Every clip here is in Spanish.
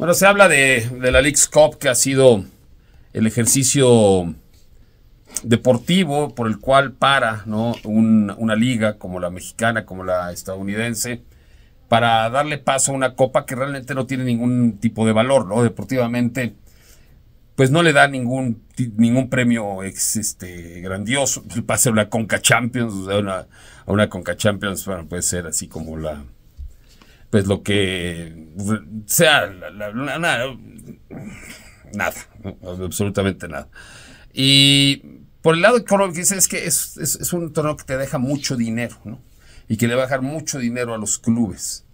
Bueno, se habla de, la Leagues Cup, que ha sido el ejercicio deportivo por el cual para ¿no? una liga como la mexicana, como la estadounidense, para darle paso a una copa que realmente no tiene ningún tipo de valor, ¿no? Deportivamente, pues no le da ningún, ningún premio este, grandioso. El pase a una Conca Champions, una, a una Conca Champions, puede ser así como la, pues lo que sea, nada, absolutamente nada. Y por el lado económico, dice es que es, un torneo que te deja mucho dinero, ¿no? Y que le va a dejar mucho dinero a los clubes.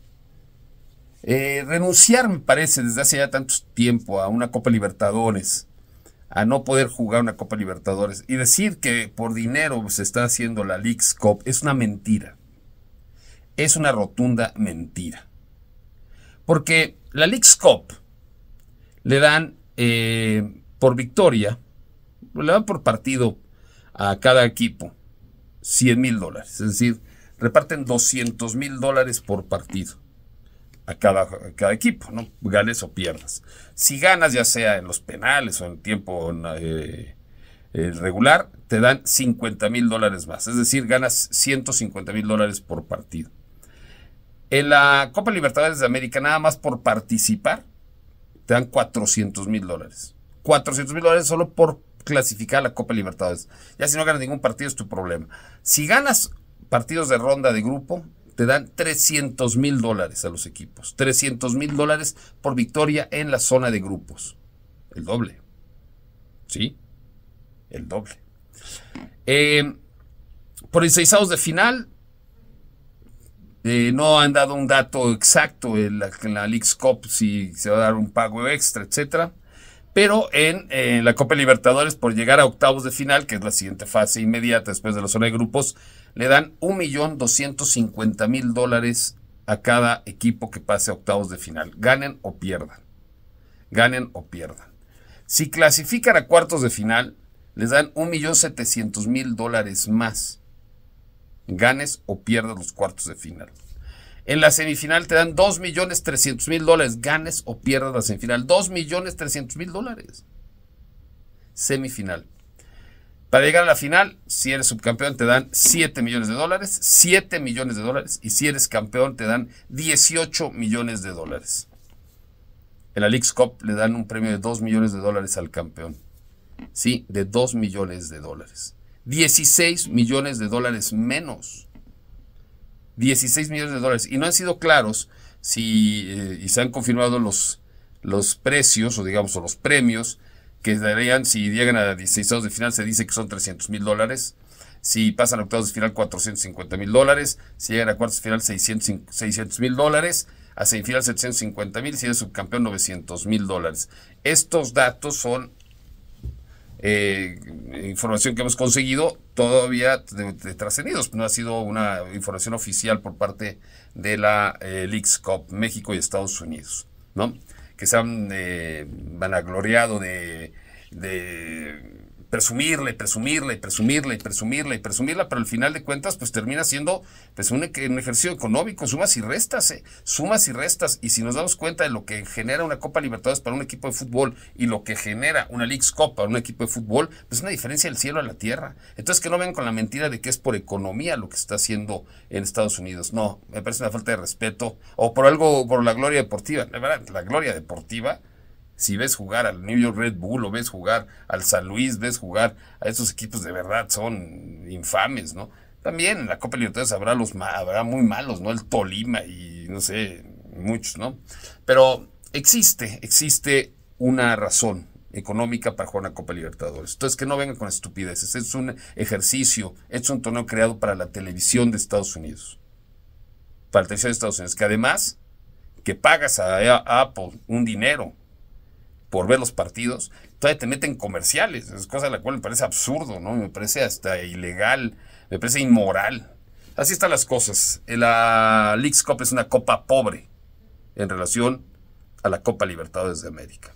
Eh, renunciar, me parece, desde hace ya tanto tiempo a una Copa Libertadores, a no poder jugar una Copa Libertadores y decir que por dinero se está haciendo la League's Cup es una mentira es una rotunda mentira. Porque la League's Cup le dan eh, por victoria, le dan por partido a cada equipo 100 mil dólares. Es decir, reparten 200 mil dólares por partido a cada, cada, equipo, ¿no? Ganes o pierdas. Si ganas, ya sea en los penales o en tiempo eh, regular, te dan 50 mil dólares más. Es decir, ganas 150 mil dólares por partido. En la Copa Libertadores de América, nada más por participar, te dan 400 mil dólares. 400 mil dólares solo por clasificar a la Copa Libertadores. Ya si no ganas ningún partido es tu problema. Si ganas partidos de ronda de grupo, te dan 300 mil dólares a los equipos. 300 mil dólares por victoria en la zona de grupos. El doble. ¿Sí? El doble. Eh, por seisados de final, eh, no han dado un dato exacto en la, en League's Cup si se va a dar un pago extra, etcétera. Pero en, la Copa Libertadores, por llegar a octavos de final, que es la siguiente fase inmediata después de los zona de grupos, le dan 1.250.000 dólares a cada equipo que pase a octavos de final. Ganen o pierdan. Ganen o pierdan. Si clasifican a cuartos de final, les dan 1.700.000 dólares más ganes o pierdas los cuartos de final. En la semifinal te dan 2 millones 300 mil dólares, ganes o pierdas la semifinal. 2 millones 300 mil dólares. Semifinal. Para llegar a la final, si eres subcampeón te dan 7 millones de dólares, 7 millones de dólares, y si eres campeón te dan 18 millones de dólares. En la League's Cup le dan un premio de 2 millones de dólares al campeón. Sí, de 2 millones de dólares. 16 millones de dólares menos. 16 millones de dólares. Y no han sido claros si eh, y se han confirmado los, los precios o digamos o los premios que darían si llegan a 16 de final se dice que son 300 mil dólares. Si pasan a octavos de final, 450 mil dólares. Si llegan a cuartos de final, 600 mil dólares. A semifinal, 750 mil. Si es subcampeón, 900 mil dólares. Estos datos son eh, información que hemos conseguido todavía de, trascendidos. No ha sido una información oficial por parte de la eh, México y Estados Unidos, ¿no? Que se han eh, vanagloriado de, de presumirla y presumirla y presumirla y presumirla y presumirla, pero al final de cuentas pues termina siendo pues, un, ejercicio económico, sumas y restas, eh, sumas y restas. Y si nos damos cuenta de lo que genera una Copa Libertadores para un equipo de fútbol y lo que genera una League's Cup para un equipo de fútbol, pues es una diferencia del cielo a la tierra. Entonces que no ven con la mentira de que es por economía lo que está haciendo en Estados Unidos. No, me parece una falta de respeto o por algo, por la gloria deportiva. La verdad, la gloria deportiva si ves jugar al New York Red Bull o ves jugar al San Luis, ves jugar a esos equipos de verdad son infames, ¿no? También en la Copa Libertadores habrá los habrá muy malos, ¿no? El Tolima y no sé, muchos, ¿no? Pero existe, existe una razón económica para jugar la Copa Libertadores. Entonces, que no vengan con estupideces. Es un ejercicio, es un torneo creado para la televisión de Estados Unidos. Para la televisión de Estados Unidos. Que además, que pagas a Apple un dinero volver los partidos, todavía te meten comerciales. Es cosa de la cual me parece absurdo, ¿no? Me parece hasta ilegal, me parece inmoral. Así están las cosas. Eh, la Leagues Cup es una copa pobre en relación a la Copa Libertadores de América.